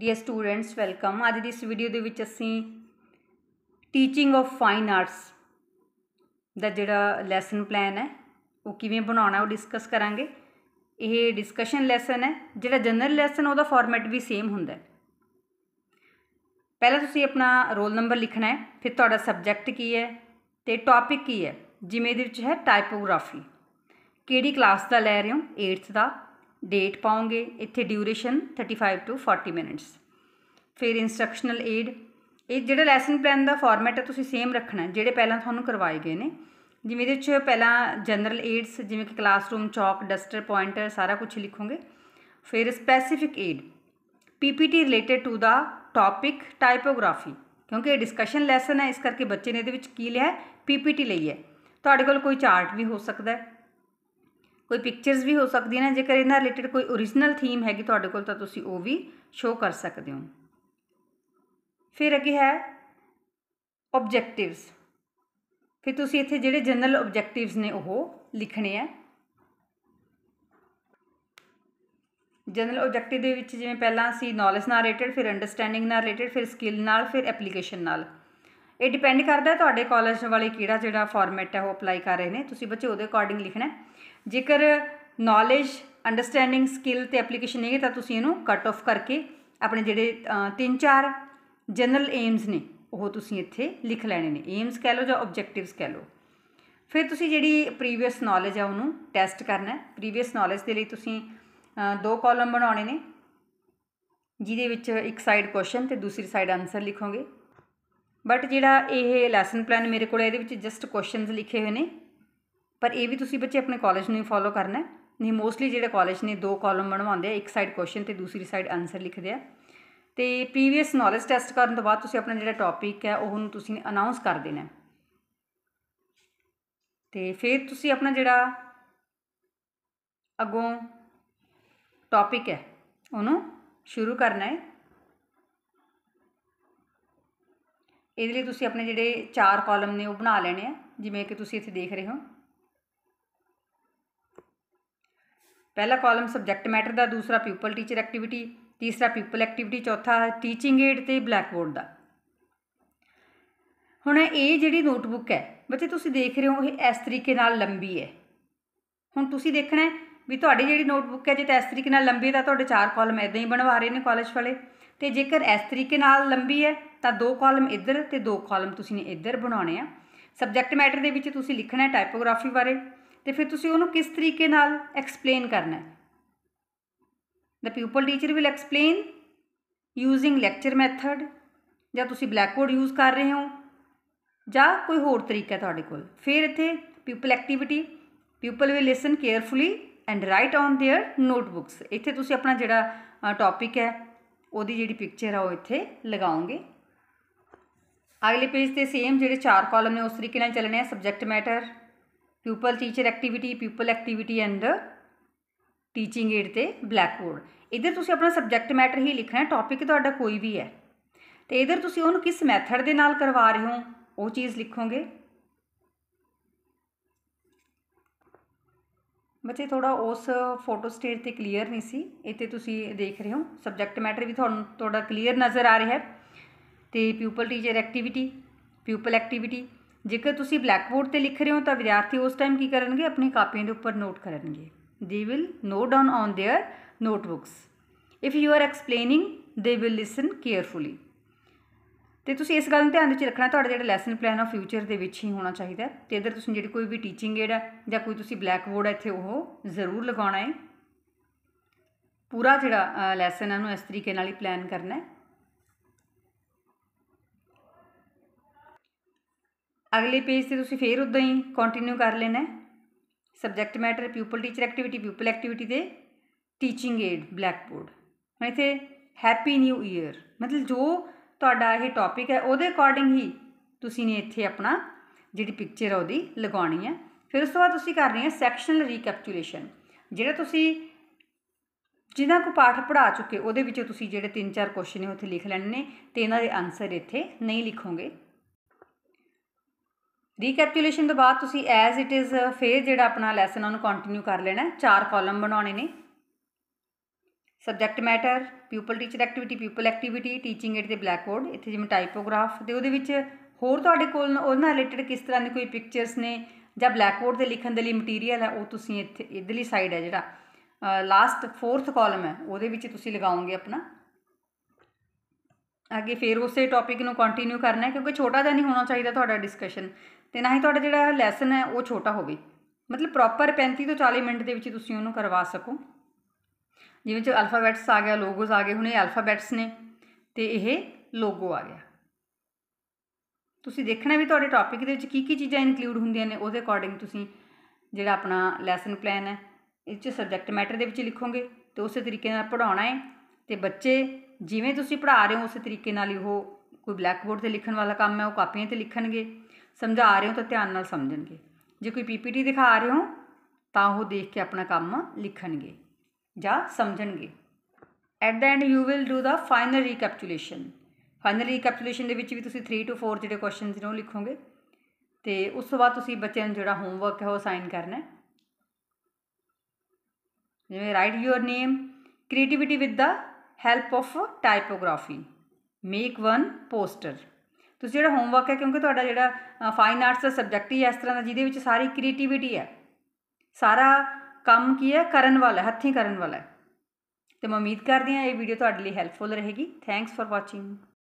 dear students welcome ਅੱਜ ਦੀ ਇਸ video ਦੇ ਵਿੱਚ ਅਸੀਂ ਟੀਚਿੰਗ ਆਫ ਫਾਈਨ ਆਰਟਸ ਦਾ ਜਿਹੜਾ ਲੈਸਨ ਪਲਾਨ ਹੈ ਉਹ ਕਿਵੇਂ ਬਣਾਉਣਾ ਉਹ ਡਿਸਕਸ ਕਰਾਂਗੇ ਇਹ ਡਿਸਕਸ਼ਨ ਲੈਸਨ ਹੈ ਜਿਹੜਾ ਜਨਰਲ ਲੈਸਨ ਉਹਦਾ ਫਾਰਮੈਟ ਵੀ ਸੇਮ ਹੁੰਦਾ ਹੈ ਪਹਿਲਾਂ ਤੁਸੀਂ ਆਪਣਾ ਰੋਲ ਨੰਬਰ ਲਿਖਣਾ ਹੈ ਫਿਰ ਤੁਹਾਡਾ ਸਬਜੈਕਟ ਕੀ ਹੈ ਤੇ ਟੌਪਿਕ ਕੀ ਹੈ ਜਿਵੇਂ ਇਹਦੇ ਵਿੱਚ ਹੈ ਟਾਈਪੋਗ੍ਰਾਫੀ ਕਿਹੜੀ ਕਲਾਸ ਦਾ ਲੈ ਰਹੇ ਹੋ 8th ਦਾ ਡੇਟ ਪਾਉਂਗੇ ਇੱਥੇ ਡਿਊਰੇਸ਼ਨ 35 ਟੂ 40 ਮਿੰਟਸ ਫਿਰ ਇਨਸਟਰਕਸ਼ਨਲ ਏਡ ਇਹ ਜਿਹੜਾ ਲੈਸਨ ਪਲਾਨ ਦਾ ਫਾਰਮੈਟ ਹੈ ਤੁਸੀਂ ਸੇਮ ਰੱਖਣਾ ਜਿਹੜੇ ਪਹਿਲਾਂ ਤੁਹਾਨੂੰ ਕਰਵਾਏ ਗਏ ਨੇ ਜਿਵੇਂ ਇਹਦੇ ਵਿੱਚ ਪਹਿਲਾਂ ਜਨਰਲ ਏਡਸ ਜਿਵੇਂ ਕਿ ਕਲਾਸਰੂਮ ਚੌਕ ਡਸਟਰ ਪੁਆਇੰਟਰ ਸਾਰਾ ਕੁਝ ਲਿਖੋਗੇ ਫਿਰ specific aid PPT related to ਦਾ ਟਾਪਿਕ ਟਾਈਪੋਗ੍ਰਾਫੀ ਕਿਉਂਕਿ ਇਹ ਡਿਸਕਸ਼ਨ ਲੈਸਨ ਹੈ ਇਸ ਕਰਕੇ ਬੱਚੇ ਨੇ ਇਹਦੇ ਵਿੱਚ ਕੀ ਲਿਆ ਪੀਪੀਟੀ ਲਈ ਹੈ ਤੁਹਾਡੇ ਕੋਲ ਕੋਈ ਚਾਰਟ ਵੀ ਹੋ ਸਕਦਾ ਹੈ ਕੋਈ ਪਿਕਚਰਸ ਵੀ ਹੋ ਸਕਦੀ ਹੈ ਨਾ ਜੇਕਰ ਇਹਨਾਂ ਰਿਲੇਟਡ ਕੋਈ origignal ਥੀਮ ਹੈਗੀ ਤੁਹਾਡੇ ਕੋਲ ਤਾਂ ਤੁਸੀਂ ਉਹ ਵੀ ਸ਼ੋ ਕਰ ਸਕਦੇ ਹੋ ਫਿਰ ਅੱਗੇ ਹੈ ਆਬਜੈਕਟਿਵਸ ਫਿਰ ਤੁਸੀਂ ਇੱਥੇ ਜਿਹੜੇ ਜਨਰਲ ਆਬਜੈਕਟਿਵਸ ਨੇ ਉਹ ਲਿਖਣੇ ਆ ਜਨਰਲ ਆਬਜੈਕਟਿਵ ਦੇ ਵਿੱਚ ਜਿਵੇਂ ਪਹਿਲਾਂ ਸੀ ਨੌਲੇਜ ਨਾਲ ਰਿਲੇਟਡ ਫਿਰ ਅੰਡਰਸਟੈਂਡਿੰਗ ਨਾਲ ਰਿਲੇਟਡ ਫਿਰ ਸਕਿੱਲ ਨਾਲ ਫਿਰ ਐਪਲੀਕੇਸ਼ਨ ਨਾਲ ਇਹ ਡਿਪੈਂਡ ਕਰਦਾ ਹੈ ਤੁਹਾਡੇ ਕਾਲਜ ਵਾਲੇ ਕਿਹੜਾ ਜਿਹੜਾ ਫਾਰਮੈਟ ਹੈ ਉਹ ਅਪਲਾਈ ਕਰ ਰਹੇ ਨੇ ਤੁਸੀਂ ਬੱਚੇ ਉਹਦੇ ਅਕੋਰਡਿੰਗ ਲਿਖਣਾ ਜੇਕਰ ਨੌਲੇਜ ਅੰਡਰਸਟੈਂਡਿੰਗ ਸਕਿੱਲ ਤੇ ਐਪਲੀਕੇਸ਼ਨ ਨਹੀਂ ਹੈ ਤਾਂ ਤੁਸੀਂ ਇਹਨੂੰ ਕੱਟ ਆਫ ਕਰਕੇ ਆਪਣੇ ਜਿਹੜੇ ਤਿੰਨ ਚਾਰ ਜਨਰਲ ਏਮਸ ਨੇ ਉਹ ਤੁਸੀਂ ਇੱਥੇ ਲਿਖ ਲੈਣੇ ਨੇ ਏਮਸ ਕਹਿ ਲਓ ਜਾਂ ਆਬਜੈਕਟਿਵਸ ਕਹਿ ਲਓ ਫਿਰ ਤੁਸੀਂ ਜਿਹੜੀ ਪ੍ਰੀਵੀਅਸ ਨੌਲੇਜ ਆ ਉਹਨੂੰ ਟੈਸਟ ਕਰਨਾ ਹੈ ਪ੍ਰੀਵੀਅਸ ਨੌਲੇਜ ਦੇ ਲਈ ਤੁਸੀਂ ਦੋ ਕਾਲਮ ਬਣਾਉਣੇ ਨੇ ਜਿਹਦੇ ਵਿੱਚ ਇੱਕ ਸਾਈਡ ਕੁਐਸਚਨ ਤੇ ਦੂਸਰੀ ਸਾਈਡ ਆਨਸਰ ਲਿਖੋਗੇ ਬਟ ਜਿਹੜਾ ਇਹ ਲੈਸਨ ਪਲਾਨ ਮੇਰੇ ਕੋਲ ਇਹਦੇ ਵਿੱਚ ਜਸਟ ਕੁਐਸਚਨਸ ਲਿਖੇ ਹੋਏ ਨੇ ਪਰ ਇਹ ਵੀ ਤੁਸੀਂ ਬੱਚੇ ਆਪਣੇ ਕਾਲਜ ਨੂੰ ਹੀ ਫੋਲੋ ਕਰਨਾ ਨਹੀਂ ਮੋਸਟਲੀ ਜਿਹੜੇ ਕਾਲਜ ਨੇ ਦੋ ਕਾਲਮ ਬਣਵਾਉਂਦੇ ਆ ਇੱਕ ਸਾਈਡ ਕੁਐਸਚਨ ਤੇ ਦੂਸਰੀ ਸਾਈਡ ਆਨਸਰ ਲਿਖਦੇ ਆ ਤੇ ਪ੍ਰੀਵੀਅਸ ਨੌਲੇਜ ਟੈਸਟ ਕਰਨ ਤੋਂ ਬਾਅਦ ਤੁਸੀਂ ਆਪਣਾ ਜਿਹੜਾ ਟੌਪਿਕ ਹੈ ਉਹ ਨੂੰ ਤੁਸੀਂ ਅਨਾਉਂਸ ਕਰ ਦੇਣਾ ਤੇ ਫਿਰ ਤੁਸੀਂ ਆਪਣਾ ਜਿਹੜਾ ਅਗੋਂ ਟੌਪਿਕ ਹੈ ਉਹਨੂੰ ਸ਼ੁਰੂ ਕਰਨਾ ਹੈ ਇਹਦੇ ਲਈ ਤੁਸੀਂ ਆਪਣੇ ਜਿਹੜੇ ਚਾਰ ਕਾਲਮ ਨੇ ਉਹ ਬਣਾ ਲੈਣੇ ਆ ਜਿਵੇਂ ਕਿ ਤੁਸੀਂ ਇੱਥੇ ਦੇਖ ਰਹੇ ਹੋ ਪਹਿਲਾ ਕਾਲਮ ਸਬਜੈਕਟ ਮੈਟਰ ਦਾ ਦੂਸਰਾ ਪੀਪਲ ਟੀਚਰ ਐਕਟੀਵਿਟੀ ਤੀਸਰਾ ਪੀਪਲ ਐਕਟੀਵਿਟੀ ਚੌਥਾ ਟੀਚਿੰਗ ਏਡ ਤੇ ਬਲੈਕ ਬੋਰਡ ਦਾ ਹੁਣ ਇਹ ਜਿਹੜੀ ਨੋਟਬੁੱਕ ਹੈ ਬੱਚੇ ਤੁਸੀਂ ਦੇਖ ਰਹੇ ਹੋ ਇਹ ਇਸ ਤਰੀਕੇ ਨਾਲ ਲੰਬੀ ਹੈ ਹੁਣ ਤੁਸੀਂ ਦੇਖਣਾ ਵੀ ਤੁਹਾਡੀ ਜਿਹੜੀ ਨੋਟਬੁੱਕ ਹੈ ਜੇ ਤਾਂ ਇਸ ਤਰੀਕੇ ਨਾਲ ਲੰਬੀ ਹੈ ਤਾਂ ਤੁਹਾਡੇ ਚਾਰ ਕਾਲਮ ਇਦਾਂ ਹੀ ਬਣਵਾ ਰਹੇ ਨੇ ਕਾਲਜ ਵਾਲੇ ਤੇ ਜੇਕਰ ਇਸ ਤਰੀਕੇ ਨਾਲ ਲੰਬੀ ਹੈ ਤਾਂ ਦੋ ਕਾਲਮ ਇੱਧਰ ਤੇ ਦੋ ਕਾਲਮ ਤੁਸੀਂ ਨੇ ਇੱਧਰ ਬਣਾਉਣੇ ਆ ਸਬਜੈਕਟ ਮੈਟਰ ਦੇ ਵਿੱਚ ਤੁਸੀਂ ਲਿਖਣਾ ਹੈ ਟਾਈਪੋਗ੍ਰਾਫੀ ਬਾਰੇ ਤੇ ਫਿਰ ਤੁਸੀਂ ਉਹਨੂੰ ਕਿਸ ਤਰੀਕੇ ਨਾਲ ਐਕਸਪਲੇਨ ਕਰਨਾ ਹੈ pupil teacher will explain using lecture method ਜਾਂ ਤੁਸੀਂ ਬਲੈਕਬੋਰਡ ਯੂਜ਼ ਕਰ ਰਹੇ ਹੋ ਜਾਂ ਕੋਈ ਹੋਰ ਤਰੀਕਾ ਤੁਹਾਡੇ ਕੋਲ ਫਿਰ ਇੱਥੇ pupil activity pupil will listen carefully and write on their notebooks ਇੱਥੇ ਤੁਸੀਂ ਆਪਣਾ ਜਿਹੜਾ ਟੌਪਿਕ ਹੈ ਉਹਦੀ ਜਿਹੜੀ ਪਿਕਚਰ ਆ ਉਹ ਇੱਥੇ ਲਗਾਓਗੇ ਅਗਲੇ ਪੇਜ ਤੇ ਸੇਮ ਜਿਹੜੇ ਚਾਰ ਕਾਲਮ ਨੇ ਉਸ ਤਰੀਕੇ ਨਾਲ ਚੱਲਣੇ ਆ subject matter people teacher activity people activity and teaching aid ਤੇ ਬਲੈਕਬੋਰਡ ਇਧਰ ਤੁਸੀਂ ਆਪਣਾ ਸਬਜੈਕਟ ਮੈਟਰ ਹੀ ਲਿਖਣਾ ਹੈ ਟੌਪਿਕ ਤੁਹਾਡਾ ਕੋਈ ਵੀ ਹੈ ਤੇ ਇਧਰ ਤੁਸੀਂ ਉਹਨੂੰ ਕਿਸ ਮੈਥਡ ਦੇ ਨਾਲ ਕਰਵਾ ਰਹੇ ਹੋ ਉਹ ਚੀਜ਼ ਲਿਖੋਗੇ ਬੱਚੇ ਥੋੜਾ ਉਸ ਫੋਟੋ ਸਟੇਟ ਤੇ ਕਲੀਅਰ ਨਹੀਂ ਸੀ ਇੱਥੇ ਤੁਸੀਂ ਦੇਖ ਰਹੇ ਹੋ ਸਬਜੈਕਟ ਮੈਟਰ ਵੀ ਤੁਹਾਨੂੰ ਤੁਹਾਡਾ ਕਲੀਅਰ ਨਜ਼ਰ ਆ ਰਿਹਾ ਹੈ ਤੇ people teacher activity people activity ਜੇਕਰ ਤੁਸੀਂ ਬਲੈਕਬੋਰਡ ਤੇ ਲਿਖ ਰਹੇ ਹੋ ਤਾਂ ਵਿਦਿਆਰਥੀ ਉਸ ਟਾਈਮ ਕੀ ਕਰਨਗੇ ਆਪਣੀ ਕਾਪੀਆਂ ਦੇ ਉੱਪਰ ਨੋਟ ਕਰਨਗੇ they will note down on their notebooks if you are explaining they will listen carefully ਤੇ ਤੁਸੀਂ ਇਸ ਗੱਲ ਨੂੰ ਧਿਆਨ ਵਿੱਚ ਰੱਖਣਾ ਤੁਹਾਡਾ ਜਿਹੜਾ ਲੈਸਨ ਪਲਾਨ ਆ ਫਿਊਚਰ ਦੇ ਵਿੱਚ ਹੀ ਹੋਣਾ ਚਾਹੀਦਾ ਤੇ ਇਧਰ ਤੁਸੀਂ ਜਿਹੜੀ ਕੋਈ ਵੀ ਟੀਚਿੰਗ ਏਡ ਆ ਜਾਂ ਕੋਈ ਤੁਸੀਂ ਬਲੈਕਬੋਰਡ ਹੈ ਇੱਥੇ ਉਹ ਜ਼ਰੂਰ ਲਗਾਉਣਾ ਹੈ ਪੂਰਾ ਜਿਹੜਾ ਲੈਸਨ ਆ ਨੂੰ ਇਸ ਤਰੀਕੇ ਨਾਲ ਹੀ ਪਲਾਨ ਕਰਨਾ ਹੈ ਅਗਲੇ ਪੇਜ ਤੇ ਤੁਸੀਂ ਫੇਰ ਉਦਾਂ ਹੀ ਕੰਟੀਨਿਊ ਕਰ ਲੈਣਾ ਹੈ subject matter people teacher activity people activity ਤੇ ਟੀਚਿੰਗ ਏਡ ਬਲੈਕਬੋਰਡ ਹੁਣ ਇੱਥੇ ਹੈਪੀ ਨਿਊ ਈਅਰ ਮਤਲਬ ਜੋ ਤੁਹਾਡਾ ਇਹ ਟੌਪਿਕ ਹੈ ਉਹਦੇ ਅਕੋਰਡਿੰਗ ਹੀ ਤੁਸੀਂ ਨੇ ਇੱਥੇ ਆਪਣਾ ਜਿਹੜੀ ਪਿਕਚਰ ਆ ਉਹਦੀ ਲਗਾਉਣੀ ਹੈ ਫਿਰ ਉਸ ਤੋਂ ਬਾਅਦ ਤੁਸੀਂ ਕਰਨੀ ਹੈ ਸੈਕਸ਼ਨਲ ਰੀਕੈਪਚੂਲੇਸ਼ਨ ਜਿਹੜਾ ਤੁਸੀਂ ਜਿਨ੍ਹਾਂ ਕੋ ਪਾਠ ਪੜਾ ਚੁੱਕੇ ਉਹਦੇ ਵਿੱਚੋਂ ਤੁਸੀਂ ਜਿਹੜੇ 3-4 ਕੁਐਸਚਨ ਨੇ ਉੱਥੇ ਲਿਖ ਲੈਣੇ ਨੇ ਤੇ ਇਹਨਾਂ ਦੇ ਆਨਸਰ ਇੱਥੇ ਨਹੀਂ ਲਿਖੋਗੇ ਰੀਕੈਪਚੁਲੇਸ਼ਨ ਤੋਂ ਬਾਅਦ ਤੁਸੀਂ ਐਜ਼ ਇਟ ਇਜ਼ ਫੇਰ ਜਿਹੜਾ ਆਪਣਾ ਲੈਸਨ ਉਹਨੂੰ ਕੰਟੀਨਿਊ ਕਰ ਲੈਣਾ ਚਾਰ ਕਾਲਮ ਬਣਾਉਣੇ ਨੇ subject matter people teacher activity people activity teaching it black blackboard ਇੱਥੇ ਜਿਵੇਂ ਟਾਈਪੋਗ੍ਰਾਫ ਤੇ ਉਹਦੇ ਵਿੱਚ ਹੋਰ ਤੁਹਾਡੇ ਕੋਲ ਉਹਨਾਂ ਰਿਲੇਟਡ ਕਿਸ ਤਰ੍ਹਾਂ ਦੇ ਕੋਈ ਪਿਕਚਰਸ ਨੇ ਜਾਂ ਬਲੈਕਬੋਰਡ ਤੇ ਲਿਖਣ ਦੇ ਲਈ ਮਟੀਰੀਅਲ ਹੈ ਉਹ ਤੁਸੀਂ ਇੱਥੇ ਇਧਰਲੀ ਸਾਈਡ ਹੈ ਜਿਹੜਾ ਲਾਸਟ ਫੋਰਥ ਕਾਲਮ ਹੈ ਉਹਦੇ ਵਿੱਚ ਤੁਸੀਂ ਲਗਾਉਂਗੇ ਆਪਣਾ ਅੱਗੇ ਫਿਰ ਉਸੇ ਟੌਪਿਕ ਨੂੰ ਕੰਟੀਨਿਊ ਕਰਨਾ ਹੈ ਕਿਉਂਕਿ ਛੋਟਾ ਜਿਹਾ ਨਹੀਂ ਹੋਣਾ ਚਾਹੀਦਾ ਤੁਹਾਡਾ ਡਿਸਕਸ਼ਨ ਤੇ ਨਾ ਹੀ ਤੁਹਾਡਾ ਜਿਹੜਾ ਲੈਸਨ ਹੈ ਉਹ ਛੋਟਾ ਹੋਵੇ ਮਤਲਬ ਪ੍ਰੋਪਰ 35 ਤੋਂ 40 ਮਿੰਟ ਦੇ ਵਿੱਚ ਤੁਸੀਂ ਉਹਨੂੰ ਕਰਵਾ ਸਕੋ ਜਿਵੇਂ ਚ ਅਲਫਾਬੈਟਸ ਆ ਗਿਆ ਲੋਗੋਸ ਆ ਗਏ ਹੁਣ ਇਹ ਅਲਫਾਬੈਟਸ ਨੇ ਤੇ ਇਹ ਲੋਗੋ ਆ ਗਿਆ ਤੁਸੀਂ ਦੇਖਣਾ ਵੀ ਤੁਹਾਡੇ ਟੌਪਿਕ ਦੇ ਵਿੱਚ ਕੀ ਕੀ ਚੀਜ਼ਾਂ ਇਨਕਲੂਡ ਹੁੰਦੀਆਂ ਨੇ ਉਹਦੇ ਅਕੋਰਡਿੰਗ ਤੁਸੀਂ ਜਿਹੜਾ ਆਪਣਾ ਲੈਸਨ ਪਲਾਨ ਹੈ ਇਹ ਚ ਸਬਜੈਕਟ ਮੈਟਰ ਦੇ ਵਿੱਚ ਲਿਖੋਗੇ ਤੇ ਉਸੇ ਤਰੀਕੇ ਨਾਲ ਪੜਾਉਣਾ ਹੈ ਤੇ ਬੱਚੇ ਜਿਵੇਂ ਤੁਸੀਂ ਪੜ੍ਹਾ ਰਹੇ ਹੋ ਉਸੇ ਤਰੀਕੇ ਨਾਲ ਹੀ ਉਹ ਕੋਈ ਬਲੈਕ ਬੋਰਡ 'ਤੇ ਲਿਖਣ ਵਾਲਾ ਕੰਮ ਹੈ ਉਹ ਕਾਪੀਆਂ 'ਤੇ ਲਿਖਣਗੇ ਸਮਝਾ ਰਹੇ ਹੋ ਤਾਂ ਧਿਆਨ ਨਾਲ ਸਮਝਣਗੇ ਜੇ ਕੋਈ ਪੀਪੀਟੀ ਦਿਖਾ ਰਹੇ ਹੋ ਤਾਂ ਉਹ ਦੇਖ ਕੇ ਆਪਣਾ ਕੰਮ ਲਿਖਣਗੇ ਜਾਂ ਸਮਝਣਗੇ at the end you will do the final recapitulation final recapitulation ਦੇ ਵਿੱਚ ਵੀ ਤੁਸੀਂ 3 ਟੂ 4 ਜਿਹੜੇ ਕੁਐਸਚਨਸ ਨੇ ਉਹ ਲਿਖੋਗੇ ਤੇ ਉਸ ਤੋਂ ਬਾਅਦ ਤੁਸੀਂ ਬੱਚਿਆਂ ਨੂੰ ਜਿਹੜਾ ਹੋਮਵਰਕ ਹੈ ਉਹ ਅਸਾਈਨ ਕਰਨਾ ਹੈ ਜਿਵੇਂ write your name creativity with the help of typography make one poster ਤੁਸੀਂ ਜਿਹੜਾ ਹੋਮਵਰਕ ਹੈ ਕਿਉਂਕਿ ਤੁਹਾਡਾ ਜਿਹੜਾ ਫਾਈਨ ਆਰਟਸ ਦਾ ਸਬਜੈਕਟ ਹੀ ਇਸ ਤਰ੍ਹਾਂ ਦਾ ਜਿਹਦੇ ਵਿੱਚ ਸਾਰੀ ਕ੍ਰੀਏਟੀਵਿਟੀ ਹੈ ਸਾਰਾ ਕੰਮ ਕੀ ਹੈ ਕਰਨ ਵਾਲਾ ਹੱਥੀਂ ਕਰਨ ਵਾਲਾ ਤੇ ਮੈਂ ਉਮੀਦ ਕਰਦੀ ਹਾਂ ਇਹ ਵੀਡੀਓ ਤੁਹਾਡੇ ਲਈ ਹੈਲਪਫੁਲ ਰਹੇਗੀ ਥੈਂਕਸ ਫਾਰ ਵਾਚਿੰਗ